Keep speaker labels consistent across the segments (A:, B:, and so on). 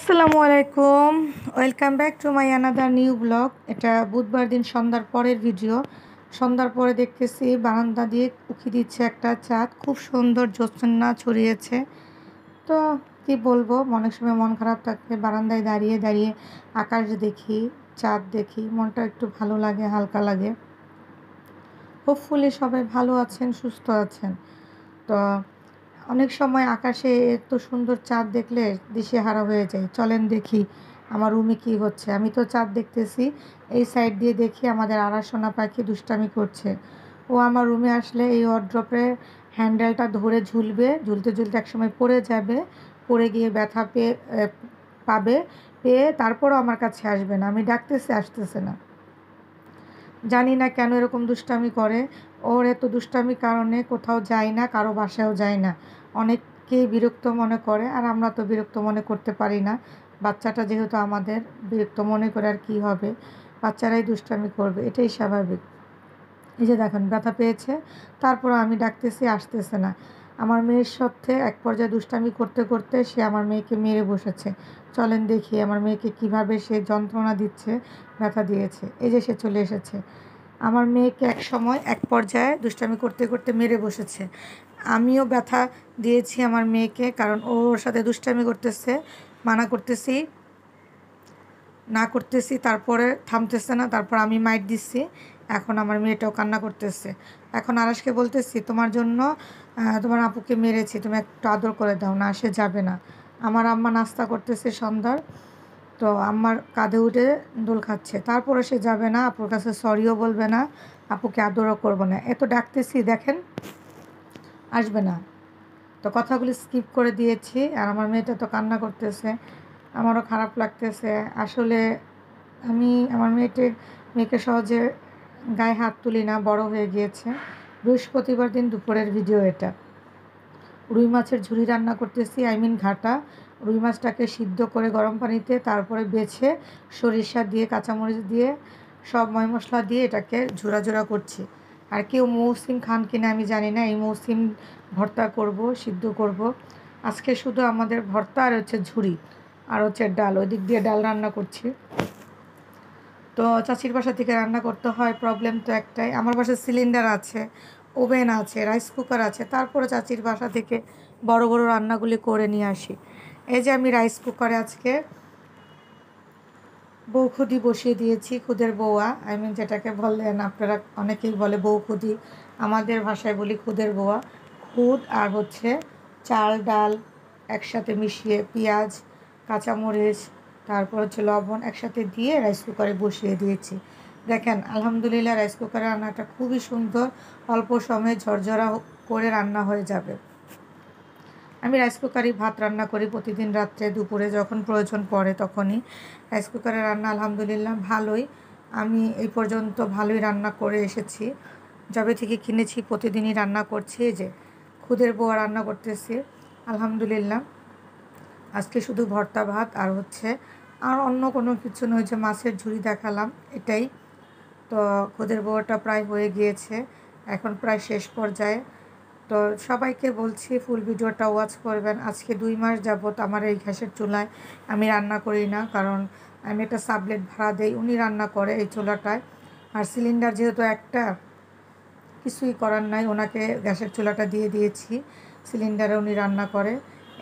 A: আসসালামু আলাইকুম welcome back to my another new blog এটা বুধবার দিন সন্ধ্যার পরের ভিডিও সন্ধ্যার পরে দেখতেছি বারান্দা দিয়ে উঁকি দিচ্ছে একটা চাঁদ খুব সুন্দর জ্যোৎস্না ছড়িয়েছে তো কি বলবো অনেক সময় মন খারাপ থাকে বারান্দায় দাঁড়িয়ে দাঁড়িয়ে আকাশ দেখি চাঁদ দেখি মনটা একটু ভালো লাগে হালকা লাগে হোপফুলি সবাই ভালো আছেন সুস্থ আছেন তো অনেক সময় আকাশে এত সুন্দর চাঁদ দেখলে দিশেহারা হয়ে যায় চলেন দেখি আমার রুমে কি হচ্ছে আমি তো চাঁদ দেখতেছি এই সাইড দিয়ে দেখি আমাদের আড়াশোনা পাখি দুষ্টামি করছে ও আমার রুমে আসলে এই অড্রপের হ্যান্ডেলটা ধরে ঝুলবে ঝুলতে ঝুলতে একসময় পড়ে যাবে পড়ে গিয়ে ব্যথা পেয়ে পাবে পেয়ে তারপরও আমার কাছে আসবে না আমি ডাকতেছি আসতেছে না জানি না কেন এরকম দুষ্টামি করে ওর এত দুষ্টামি কারণে কোথাও যায় না কারো বাসায়ও যায় না অনেককেই বিরক্ত মনে করে আর আমরা তো বিরক্ত মনে করতে পারি না বাচ্চাটা যেহেতু আমাদের বিরক্ত মনে করে আর কী হবে বাচ্চারাই দুষ্টামি করবে এটাই স্বাভাবিক এই যে দেখেন ব্যথা পেয়েছে তারপর আমি ডাকতেছি আসতেছে না আমার মেয়ের সাথে এক পর্যায়ে দুষ্টামি করতে করতে সে আমার মেয়েকে মেরে বসেছে চলেন দেখি আমার মেয়েকে কিভাবে সে যন্ত্রণা দিচ্ছে ব্যথা দিয়েছে এই যে সে চলে এসেছে আমার মেয়েকে এক সময় এক পর্যায়ে দুষ্টামি করতে করতে মেরে বসেছে আমিও ব্যথা দিয়েছি আমার মেয়েকে কারণ ওর সাথে দুষ্টামি করতেছে মানা করতেছি না করতেছি তারপরে থামতেছে না তারপর আমি মাইট দিচ্ছি এখন আমার মেয়েটাও কান্না করতেছে এখন আরাসকে বলতেছি তোমার জন্য তোমার আপুকে মেরেছি তুমি একটু আদর করে দাও না সে যাবে না আমার আম্মা নাস্তা করতেছে সন্ধ্যার তো আম্মার কাঁধে উঠে দোল খাচ্ছে তারপরে সে যাবে না আপুর কাছে সরিও বলবে না আপুকে আদরও করবো না এত ডাকতেছি দেখেন আসবে না তো কথাগুলি স্কিপ করে দিয়েছি আর আমার মেয়েটা তো কান্না করতেছে আমারও খারাপ লাগতেছে আসলে আমি আমার মেয়েটির মেয়েকে সহজে গায়ে হাত তুলি না বড় হয়ে গিয়েছে বৃহস্পতিবার দিন দুপুরের ভিডিও এটা রুই মাছের ঝুড়ি রান্না করতেছি আই মিন ঘাটা রুই মাছটাকে সিদ্ধ করে গরম পানিতে তারপরে বেছে সরিষা দিয়ে কাঁচামরিচ দিয়ে সব ময় মশলা দিয়ে এটাকে ঝোড়া করছি আর কেউ মৌসিম খান কিনা আমি জানি না এই মৌসিম ভর্তা করব সিদ্ধ করব আজকে শুধু আমাদের ভর্তা আর হচ্ছে ঝুড়ি আর হচ্ছে ডাল ওই দিক দিয়ে ডাল রান্না করছি তো চাচির বাসা থেকে রান্না করতে হয় প্রবলেম তো একটাই আমার বাসায় সিলিন্ডার আছে ওভেন আছে রাইস কুকার আছে তারপরে চাচির বাসা থেকে বড় বড় রান্নাগুলি করে নিয়ে আসি এই যে আমি রাইস কুকারে আজকে বউ খুদি বসিয়ে দিয়েছি খুদের বৌয়া আই মিন যেটাকে বললেন আপনারা অনেকেই বলে বউ খুদি আমাদের ভাষায় বলি খুদের বৌয়া খুদ আর হচ্ছে চাল ডাল একসাথে মিশিয়ে পেঁয়াজ কাঁচামরিচ তারপর হচ্ছে লবণ একসাথে দিয়ে রাইস কুকারে বসিয়ে দিয়েছি দেখেন আলহামদুলিল্লাহ রাইস কুকারে রান্নাটা খুবই সুন্দর অল্প সময়ে ঝরঝরা করে রান্না হয়ে যাবে আমি রাইস কুকারে ভাত রান্না করি প্রতিদিন রাত্রে দুপুরে যখন প্রয়োজন পড়ে তখনই রাইস কুকারে রান্না আলহামদুলিল্লাহ ভালোই আমি এই পর্যন্ত ভালোই রান্না করে এসেছি যবে থেকে কিনেছি প্রতিদিনই রান্না করছি যে খুদের বোয়া রান্না করতেছি আলহামদুলিল্লাহ আজকে শুধু ভর্তা ভাত আর হচ্ছে আর অন্য কোনো কিছু নয় যে মাছের ঝুড়ি দেখালাম এটাই তো খুদের বউটা প্রায় হয়ে গিয়েছে এখন প্রায় শেষ পর্যায়ে তো সবাইকে বলছি ফুল ভিডিওটা ওয়াচ করবেন আজকে দুই মাস যাবৎ আমার এই গ্যাসের চুলায় আমি রান্না করি না কারণ আমি একটা সাবলেট ভাড়া দেই উনি রান্না করে এই চুলাটায় আর সিলিন্ডার যেহেতু একটা কিছুই করার নাই ওনাকে গ্যাসের চুলাটা দিয়ে দিয়েছি সিলিন্ডারে উনি রান্না করে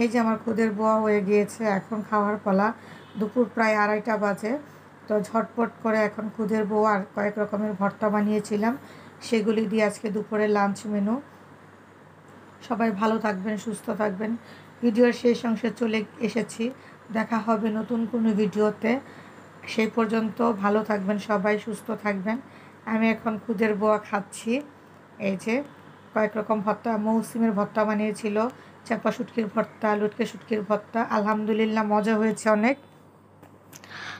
A: এই যে আমার খুদের বোয়া হয়ে গিয়েছে এখন খাওয়ার পালা দুপুর প্রায় আড়াইটা বাজে তো ঝটপট করে এখন খুদের বউ আর কয়েক রকমের ভর্তা বানিয়েছিলাম সেগুলি দিয়ে আজকে দুপুরে লাঞ্চ মেনু সবাই ভালো থাকবেন সুস্থ থাকবেন ভিডিওর শেষ অংশে চলে এসেছি দেখা হবে নতুন কোনো ভিডিওতে সেই পর্যন্ত ভালো থাকবেন সবাই সুস্থ থাকবেন আমি এখন খুদের বোয়া খাচ্ছি এই যে কয়েক রকম ভর্তা মৌসুমের ভর্তা বানিয়েছিল চাপা শুটকির ভর্তা লুটকে শুটকির ভর্তা আলহামদুলিল্লাহ মজা হয়েছে অনেক